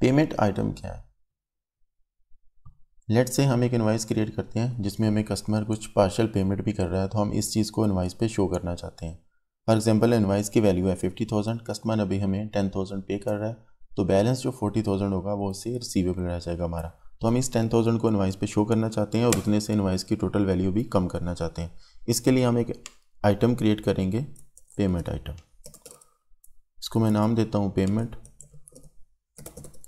payment item क्या है late से हम एक इन्वाइस क्रिएट करते हैं जिसमें हमें कस्टमर कुछ पार्शल पेमेंट भी कर रहा है तो हम इस चीज़ को इन्वाइस पे शो करना चाहते हैं फॉर एग्जांपल इन्वाइस की वैल्यू है फिफ्टी थाउजेंड कस्टमर अभी हमें टेन थाउजेंड पे कर रहा है तो बैलेंस जो फोर्टी थाउजेंड होगा वो उससे रिसीवेबल रह जाएगा हमारा तो हम इस टेन थाउजेंड को इन्वाइस पे शो करना चाहते हैं और उतने से इन्वाइस की टोटल वैल्यू भी कम करना चाहते हैं इसके लिए हम एक आइटम क्रिएट करेंगे पेमेंट आइटम इसको मैं नाम देता हूँ payment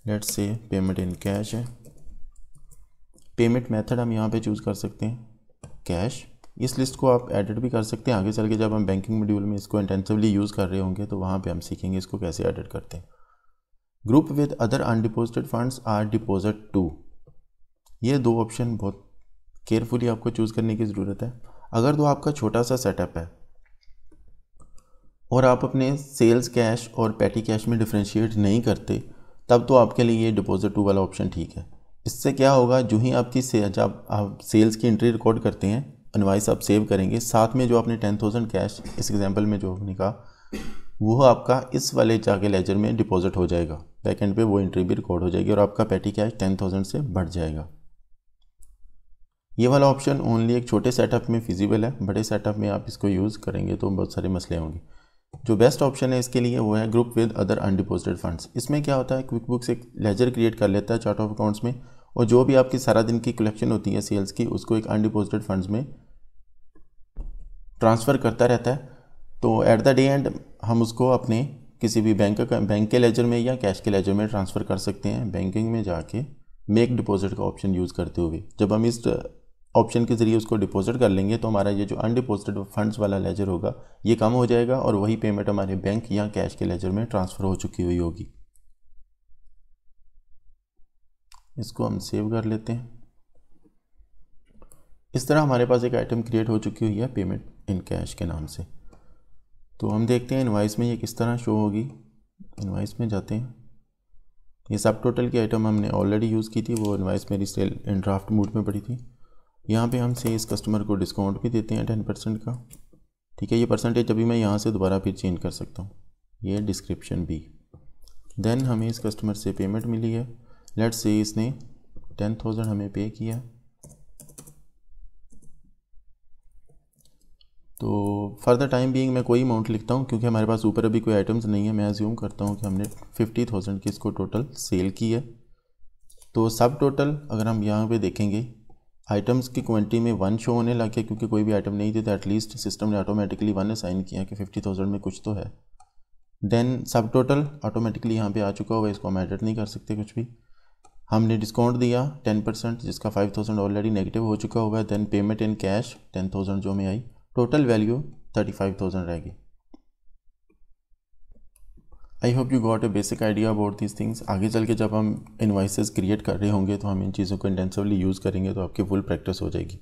let's say payment in cash है पेमेंट मेथड हम यहाँ पे चूज़ कर सकते हैं कैश इस लिस्ट को आप एडिट भी कर सकते हैं आगे चल के जब हम बैंकिंग मॉड्यूल में इसको इंटेंसिवली यूज़ कर रहे होंगे तो वहाँ पे हम सीखेंगे इसको कैसे एडिट करते हैं group with other undeposited funds or deposit to ये दो ऑप्शन बहुत केयरफुली आपको चूज़ करने की ज़रूरत है अगर तो आपका छोटा सा सेटअप है और आप अपने सेल्स कैश और पैटी कैश में डिफ्रेंशिएट नहीं करते तब तो आपके लिए ये डिपॉजिट टू वाला ऑप्शन ठीक है इससे क्या होगा जो ही आपकी से, जब आप सेल्स की एंट्री रिकॉर्ड करते हैं अनवाइस आप सेव करेंगे साथ में जो आपने टेन थाउजेंड कैश इस एग्जाम्पल में जो आपने कहा वो आपका इस वाले जाके लेजर में डिपॉजिट हो जाएगा बैक एंड पे वो एंट्री भी रिकॉर्ड हो जाएगी और आपका पैटी कैश टेन थाउजेंड से बढ़ जाएगा ये वाला ऑप्शन ओनली एक छोटे सेटअप में फिजिबल है बड़े सेटअप में आप इसको यूज़ करेंगे तो बहुत सारे मसले होंगे जो बेस्ट ऑप्शन है इसके लिए वो है group with other undeposited funds इसमें क्या होता है क्विक बुक्स एक लेजर क्रिएट कर लेता है चार्ट ऑफ अकाउंट्स में और जो भी आपकी सारा दिन की कलेक्शन होती है सेल्स की उसको एक अनडिपोजिटेड फंड्स में ट्रांसफ़र करता रहता है तो एट द डे एंड हम उसको अपने किसी भी बैंक बैंक के लेजर में या कैश के लेजर में ट्रांसफ़र कर सकते हैं बैंकिंग में जाके मेक डिपॉजिट का ऑप्शन यूज़ करते हुए जब हम इस ऑप्शन के ज़रिए उसको डिपॉजिट कर लेंगे तो हमारा ये जो अनडिपॉजिटेड फंड्स वाला लेजर होगा ये कम हो जाएगा और वही पेमेंट हमारे बैंक या कैश के लेजर में ट्रांसफ़र हो चुकी हुई होगी इसको हम सेव कर लेते हैं इस तरह हमारे पास एक आइटम क्रिएट हो चुकी हुई है पेमेंट इन कैश के नाम से तो हम देखते हैं इन्वाइस में ये किस तरह शो होगी इन्वाइस में जाते हैं ये सब टोटल की आइटम हमने ऑलरेडी यूज़ की थी वो इन्वाइस मेरी सेल इन ड्राफ्ट मूड में पड़ी थी यहाँ पे हम सेल्स कस्टमर को डिस्काउंट भी देते हैं टेन परसेंट का ठीक है ये परसेंटेज अभी मैं यहाँ से दोबारा फिर चेंज कर सकता हूँ ये डिस्क्रिप्शन भी देन हमें इस कस्टमर से पेमेंट मिली है लेट्स से इसने टेन थाउजेंड हमें पे किया तो फॉर द टाइम बीइंग मैं कोई अमाउंट लिखता हूँ क्योंकि हमारे पास ऊपर अभी कोई आइटम्स नहीं है मैं अज्यूम करता हूँ कि हमने फिफ्टी थाउजेंड की इसको टोटल सेल की है तो सब टोटल अगर हम यहाँ पे देखेंगे आइटम्स की क्वांटिटी में वन शो होने लगे क्योंकि कोई भी आइटम नहीं तो एटलीस्ट सिस्टम ने ऑटोमेटिकली वन असाइन किया कि फिफ्टी थाउजेंड में कुछ तो है देन सब टोटल ऑटोमेटिकली यहाँ पे आ चुका होगा इसको हम एडिट नहीं कर सकते कुछ भी हमने डिस्काउंट दिया टेन परसेंट जिसका फाइव थाउजेंड ऑलरेडी नेगेटिव हो चुका होगा then payment in cash ten thousand जो हमें आई total value thirty five thousand रहेगी I hope you got a basic idea about these things आगे चल के जब हम इन्वाइसेज क्रिएट कर रहे होंगे तो हम इन चीज़ों को इंटेंसिवली यूज़ करेंगे तो आपकी फुल प्रैक्टिस हो जाएगी